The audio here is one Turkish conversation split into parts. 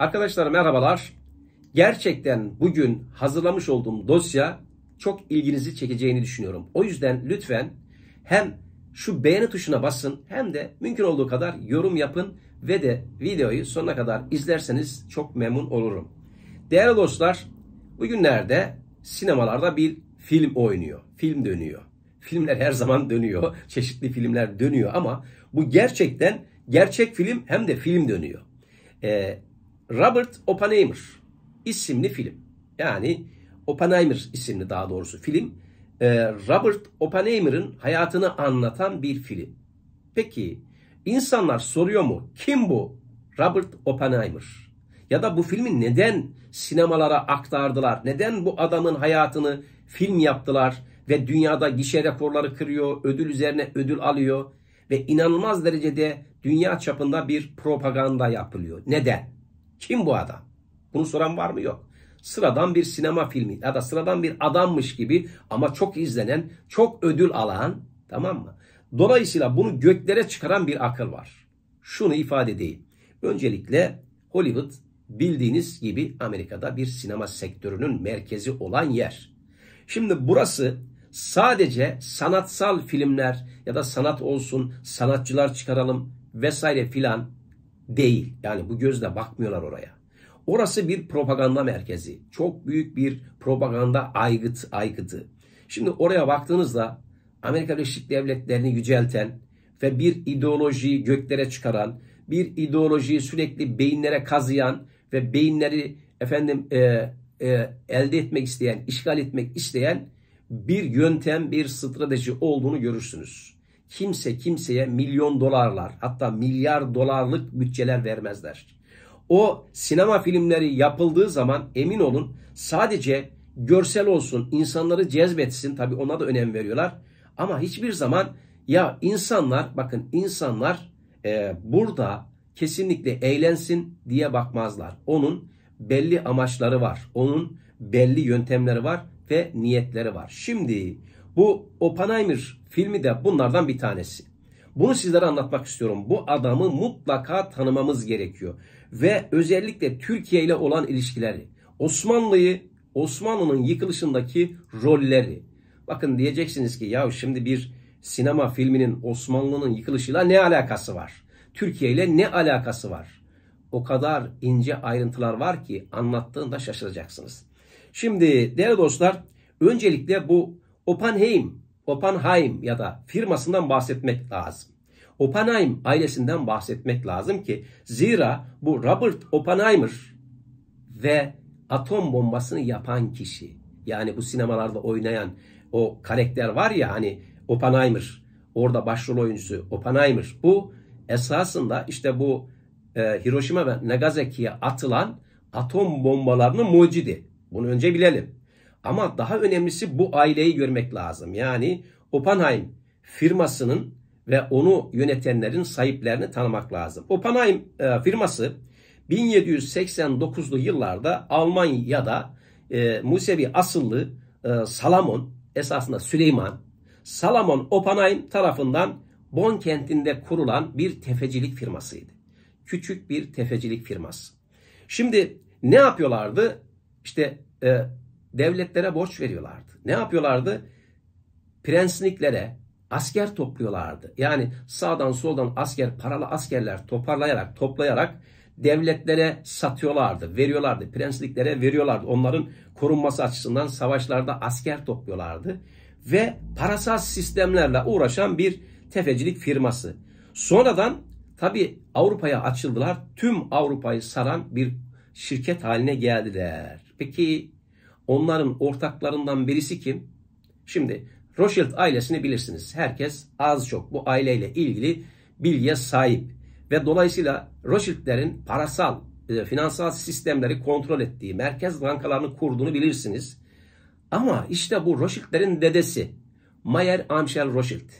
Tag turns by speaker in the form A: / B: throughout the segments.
A: Arkadaşlar merhabalar. Gerçekten bugün hazırlamış olduğum dosya çok ilginizi çekeceğini düşünüyorum. O yüzden lütfen hem şu beğeni tuşuna basın hem de mümkün olduğu kadar yorum yapın ve de videoyu sonuna kadar izlerseniz çok memnun olurum. Değerli dostlar, bugünlerde sinemalarda bir film oynuyor. Film dönüyor. Filmler her zaman dönüyor. Çeşitli filmler dönüyor ama bu gerçekten gerçek film hem de film dönüyor. Ee, Robert Oppenheimer isimli film. Yani Oppenheimer isimli daha doğrusu film. E, Robert Oppenheimer'ın hayatını anlatan bir film. Peki insanlar soruyor mu kim bu Robert Oppenheimer? Ya da bu filmi neden sinemalara aktardılar? Neden bu adamın hayatını film yaptılar ve dünyada gişe rekorları kırıyor, ödül üzerine ödül alıyor ve inanılmaz derecede dünya çapında bir propaganda yapılıyor. Neden? Kim bu adam? Bunu soran var mı? Yok. Sıradan bir sinema filmi ya da sıradan bir adammış gibi ama çok izlenen, çok ödül alan tamam mı? Dolayısıyla bunu göklere çıkaran bir akıl var. Şunu ifade edeyim. Öncelikle Hollywood bildiğiniz gibi Amerika'da bir sinema sektörünün merkezi olan yer. Şimdi burası sadece sanatsal filmler ya da sanat olsun, sanatçılar çıkaralım vesaire filan değil. Yani bu gözle bakmıyorlar oraya. Orası bir propaganda merkezi. Çok büyük bir propaganda aygıt, aygıtı. Şimdi oraya baktığınızda Amerika Birleşik Devletleri'ni yücelten ve bir ideolojiyi göklere çıkaran, bir ideolojiyi sürekli beyinlere kazıyan ve beyinleri efendim e, e, elde etmek isteyen, işgal etmek isteyen bir yöntem, bir strateji olduğunu görürsünüz kimse kimseye milyon dolarlar hatta milyar dolarlık bütçeler vermezler. O sinema filmleri yapıldığı zaman emin olun sadece görsel olsun, insanları cezbetsin. tabi ona da önem veriyorlar. Ama hiçbir zaman ya insanlar bakın insanlar e, burada kesinlikle eğlensin diye bakmazlar. Onun belli amaçları var. Onun belli yöntemleri var ve niyetleri var. Şimdi bu Oppenheimer filmi de bunlardan bir tanesi. Bunu sizlere anlatmak istiyorum. Bu adamı mutlaka tanımamız gerekiyor. Ve özellikle Türkiye ile olan ilişkileri, Osmanlı'yı, Osmanlı'nın yıkılışındaki rolleri. Bakın diyeceksiniz ki ya şimdi bir sinema filminin Osmanlı'nın yıkılışıyla ne alakası var? Türkiye ile ne alakası var? O kadar ince ayrıntılar var ki anlattığında şaşıracaksınız. Şimdi değerli dostlar öncelikle bu Oppenheim, Oppenheim ya da firmasından bahsetmek lazım. Oppenheim ailesinden bahsetmek lazım ki zira bu Robert Oppenheimer ve atom bombasını yapan kişi. Yani bu sinemalarda oynayan o karakter var ya hani Oppenheimer orada başrol oyuncusu Oppenheimer bu esasında işte bu e, Hiroşima ve Nagasaki'ye atılan atom bombalarının mucidi. Bunu önce bilelim. Ama daha önemlisi bu aileyi görmek lazım. Yani Oppenheim firmasının ve onu yönetenlerin sahiplerini tanımak lazım. Oppenheim e, firması 1789'lu yıllarda Almanya'da e, Musevi asıllı e, Salamon esasında Süleyman Salamon Oppenheim tarafından Bonn kentinde kurulan bir tefecilik firmasıydı. Küçük bir tefecilik firması. Şimdi ne yapıyorlardı? İşte e, devletlere borç veriyorlardı. Ne yapıyorlardı? Prensliklere asker topluyorlardı. Yani sağdan soldan asker, paralı askerler toparlayarak, toplayarak devletlere satıyorlardı, veriyorlardı. Prensliklere veriyorlardı. Onların korunması açısından savaşlarda asker topluyorlardı. Ve parasal sistemlerle uğraşan bir tefecilik firması. Sonradan tabi Avrupa'ya açıldılar. Tüm Avrupa'yı saran bir şirket haline geldiler. Peki Onların ortaklarından birisi kim? Şimdi Rothschild ailesini bilirsiniz. Herkes az çok bu aileyle ilgili bilgiye sahip. Ve dolayısıyla Rothschild'lerin parasal, e, finansal sistemleri kontrol ettiği, merkez bankalarını kurduğunu bilirsiniz. Ama işte bu Rothschild'lerin dedesi Mayer Amschel Rothschild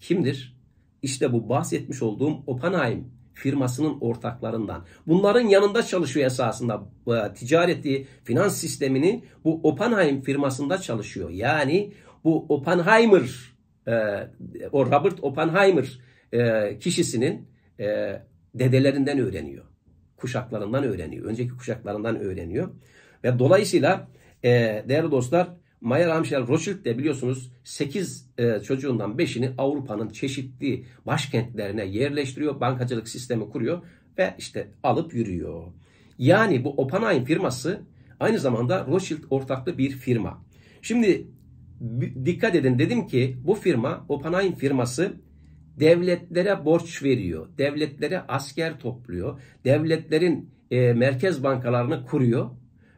A: kimdir? İşte bu bahsetmiş olduğum Oppenheim firmasının ortaklarından. Bunların yanında çalışıyor esasında e, ticareti, e, finans sistemini bu Oppenheim firmasında çalışıyor. Yani bu Oppenheimer, e, o Robert Oppenheimer kişisinin dedelerinden öğreniyor. Kuşaklarından öğreniyor. Önceki kuşaklarından öğreniyor. Ve dolayısıyla değerli dostlar Mayer Amschel Rothschild de biliyorsunuz 8 e, çocuğundan 5'ini Avrupa'nın çeşitli başkentlerine yerleştiriyor. Bankacılık sistemi kuruyor ve işte alıp yürüyor. Yani bu Oppenheim firması aynı zamanda Rothschild ortaklı bir firma. Şimdi dikkat edin dedim ki bu firma Oppenheim firması devletlere borç veriyor. Devletlere asker topluyor. Devletlerin e, merkez bankalarını kuruyor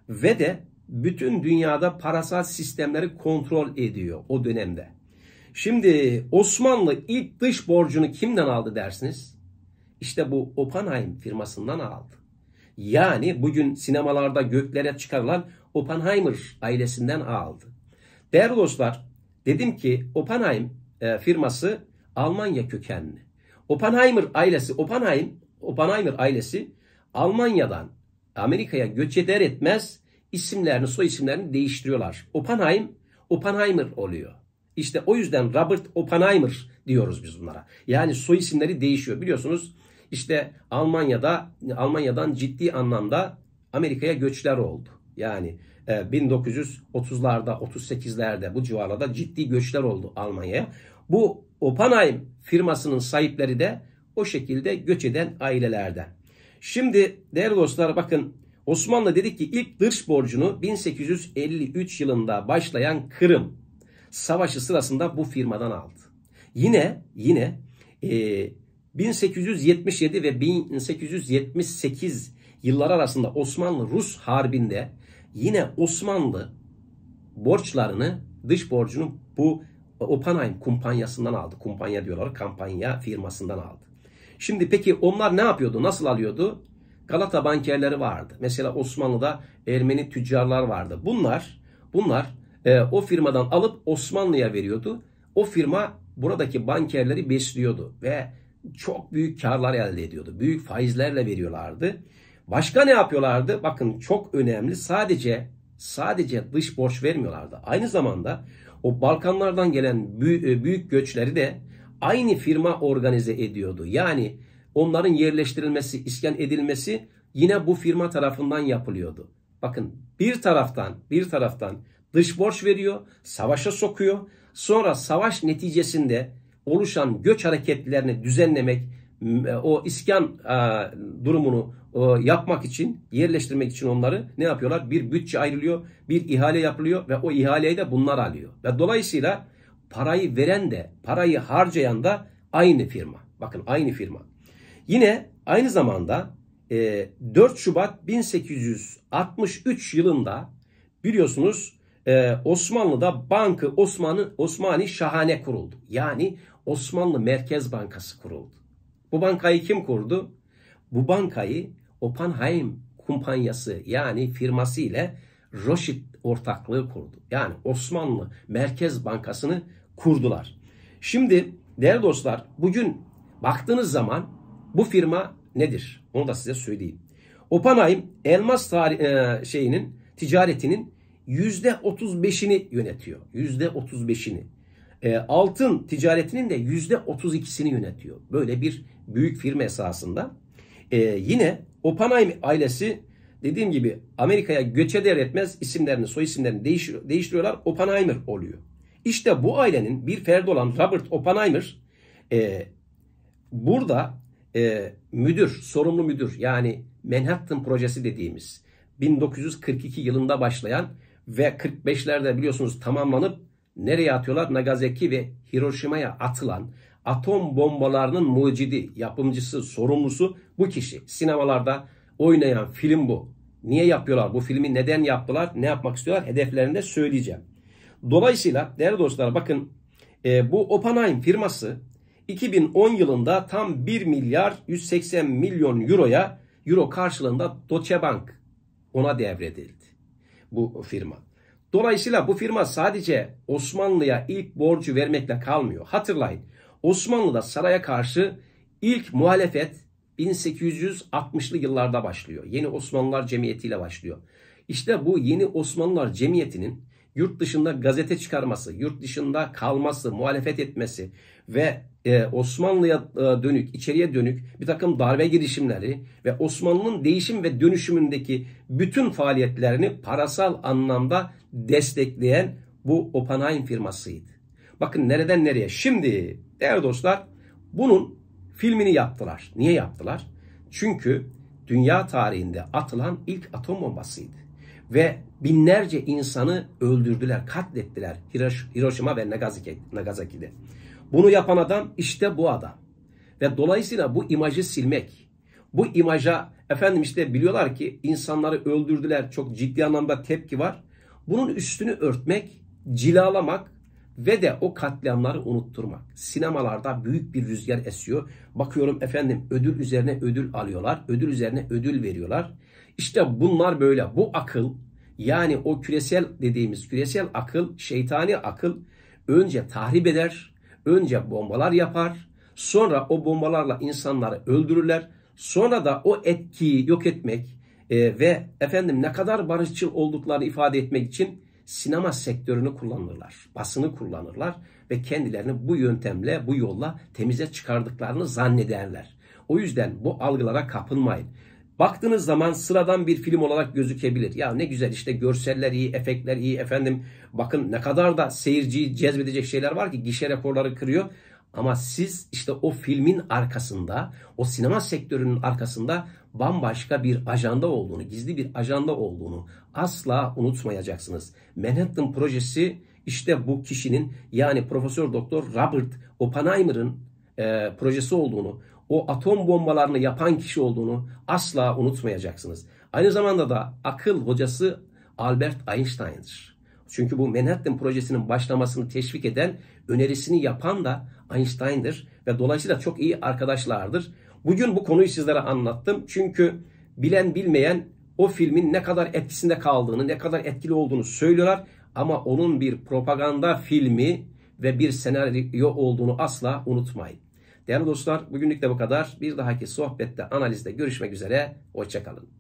A: ve de bütün dünyada parasal sistemleri kontrol ediyor o dönemde. Şimdi Osmanlı ilk dış borcunu kimden aldı dersiniz? İşte bu Oppenheim firmasından aldı. Yani bugün sinemalarda göklere çıkarılan Oppenheimer ailesinden aldı. Değerli dostlar, dedim ki Oppenheim e, firması Almanya kökenli. Oppenheimer ailesi, Oppenheim, Oppenheimer ailesi Almanya'dan Amerika'ya göç eder etmez isimlerini, soy isimlerini değiştiriyorlar. Oppenheim, Oppenheimer oluyor. İşte o yüzden Robert Oppenheimer diyoruz biz bunlara. Yani soy isimleri değişiyor. Biliyorsunuz işte Almanya'da Almanya'dan ciddi anlamda Amerika'ya göçler oldu. Yani 1930'larda, e, 38'lerde bu civarlarda ciddi göçler oldu Almanya'ya. Bu Oppenheim firmasının sahipleri de o şekilde göç eden ailelerden. Şimdi değerli dostlar bakın Osmanlı dedik ki ilk dış borcunu 1853 yılında başlayan Kırım Savaşı sırasında bu firmadan aldı. Yine yine e, 1877 ve 1878 yıllar arasında Osmanlı-Rus harbinde yine Osmanlı borçlarını dış borcunu bu Oppenheim kumpanyasından aldı. Kumpanya diyorlar kampanya firmasından aldı. Şimdi peki onlar ne yapıyordu? Nasıl alıyordu? Galata bankerleri vardı. Mesela Osmanlı'da Ermeni tüccarlar vardı. Bunlar bunlar e, o firmadan alıp Osmanlı'ya veriyordu. O firma buradaki bankerleri besliyordu ve çok büyük karlar elde ediyordu. Büyük faizlerle veriyorlardı. Başka ne yapıyorlardı? Bakın çok önemli. Sadece sadece dış borç vermiyorlardı. Aynı zamanda o Balkanlardan gelen e, büyük göçleri de aynı firma organize ediyordu. Yani onların yerleştirilmesi, iskan edilmesi yine bu firma tarafından yapılıyordu. Bakın bir taraftan bir taraftan dış borç veriyor, savaşa sokuyor. Sonra savaş neticesinde oluşan göç hareketlerini düzenlemek, e, o iskan e, durumunu e, yapmak için, yerleştirmek için onları ne yapıyorlar? Bir bütçe ayrılıyor, bir ihale yapılıyor ve o ihaleyi de bunlar alıyor. Ve dolayısıyla parayı veren de, parayı harcayan da aynı firma. Bakın aynı firma. Yine aynı zamanda 4 e, Şubat 1863 yılında biliyorsunuz e, Osmanlı'da Bankı Osmanlı Osmani Şahane kuruldu. Yani Osmanlı Merkez Bankası kuruldu. Bu bankayı kim kurdu? Bu bankayı Oppenheim kumpanyası yani firması ile Roşit ortaklığı kurdu. Yani Osmanlı Merkez Bankası'nı kurdular. Şimdi değerli dostlar bugün baktığınız zaman bu firma nedir? Onu da size söyleyeyim. Oppenheim elmas e, şeyinin ticaretinin yüzde otuz beşini yönetiyor. Yüzde otuz beşini. E, altın ticaretinin de yüzde otuz ikisini yönetiyor. Böyle bir büyük firma esasında. E, yine Oppenheim ailesi dediğim gibi Amerika'ya göç eder etmez isimlerini, soy isimlerini değiş, değiştiriyorlar. Oppenheimer oluyor. İşte bu ailenin bir ferdi olan Robert Oppenheimer e, burada e, müdür, sorumlu müdür yani Manhattan projesi dediğimiz 1942 yılında başlayan ve 45'lerde biliyorsunuz tamamlanıp nereye atıyorlar? Nagasaki ve Hiroşima'ya atılan atom bombalarının mucidi, yapımcısı, sorumlusu bu kişi. Sinemalarda oynayan film bu. Niye yapıyorlar? Bu filmi neden yaptılar? Ne yapmak istiyorlar? Hedeflerini de söyleyeceğim. Dolayısıyla değerli dostlar bakın e, bu Oppenheim firması 2010 yılında tam 1 milyar 180 milyon euroya euro karşılığında Deutsche Bank ona devredildi bu firma. Dolayısıyla bu firma sadece Osmanlı'ya ilk borcu vermekle kalmıyor. Hatırlayın Osmanlı'da saraya karşı ilk muhalefet 1860'lı yıllarda başlıyor. Yeni Osmanlılar Cemiyeti ile başlıyor. İşte bu yeni Osmanlılar Cemiyeti'nin yurt dışında gazete çıkarması, yurt dışında kalması, muhalefet etmesi ve e, Osmanlı'ya e, dönük, içeriye dönük bir takım darbe girişimleri ve Osmanlı'nın değişim ve dönüşümündeki bütün faaliyetlerini parasal anlamda destekleyen bu Oppenheim firmasıydı. Bakın nereden nereye. Şimdi değerli dostlar bunun filmini yaptılar. Niye yaptılar? Çünkü dünya tarihinde atılan ilk atom bombasıydı ve binlerce insanı öldürdüler, katlettiler Hiroşima ve Nagasaki'de. Bunu yapan adam işte bu adam. Ve dolayısıyla bu imajı silmek, bu imaja efendim işte biliyorlar ki insanları öldürdüler, çok ciddi anlamda tepki var. Bunun üstünü örtmek, cilalamak ve de o katliamları unutturmak. Sinemalarda büyük bir rüzgar esiyor. Bakıyorum efendim ödül üzerine ödül alıyorlar, ödül üzerine ödül veriyorlar. İşte bunlar böyle. Bu akıl yani o küresel dediğimiz küresel akıl, şeytani akıl önce tahrip eder, önce bombalar yapar, sonra o bombalarla insanları öldürürler, sonra da o etkiyi yok etmek e, ve efendim ne kadar barışçıl olduklarını ifade etmek için sinema sektörünü kullanırlar, basını kullanırlar ve kendilerini bu yöntemle, bu yolla temize çıkardıklarını zannederler. O yüzden bu algılara kapılmayın baktığınız zaman sıradan bir film olarak gözükebilir. Ya ne güzel işte görseller iyi, efektler iyi efendim. Bakın ne kadar da seyirciyi cezbedecek şeyler var ki gişe rekorları kırıyor. Ama siz işte o filmin arkasında, o sinema sektörünün arkasında bambaşka bir ajanda olduğunu, gizli bir ajanda olduğunu asla unutmayacaksınız. Manhattan projesi işte bu kişinin yani Profesör Doktor Robert Oppenheimer'ın e, projesi olduğunu, o atom bombalarını yapan kişi olduğunu asla unutmayacaksınız. Aynı zamanda da akıl hocası Albert Einstein'dır. Çünkü bu Manhattan projesinin başlamasını teşvik eden, önerisini yapan da Einstein'dır ve dolayısıyla çok iyi arkadaşlardır. Bugün bu konuyu sizlere anlattım. Çünkü bilen bilmeyen o filmin ne kadar etkisinde kaldığını, ne kadar etkili olduğunu söylüyorlar ama onun bir propaganda filmi ve bir senaryo olduğunu asla unutmayın. Değerli dostlar bugünlük de bu kadar. Bir dahaki sohbette analizde görüşmek üzere. Hoşçakalın.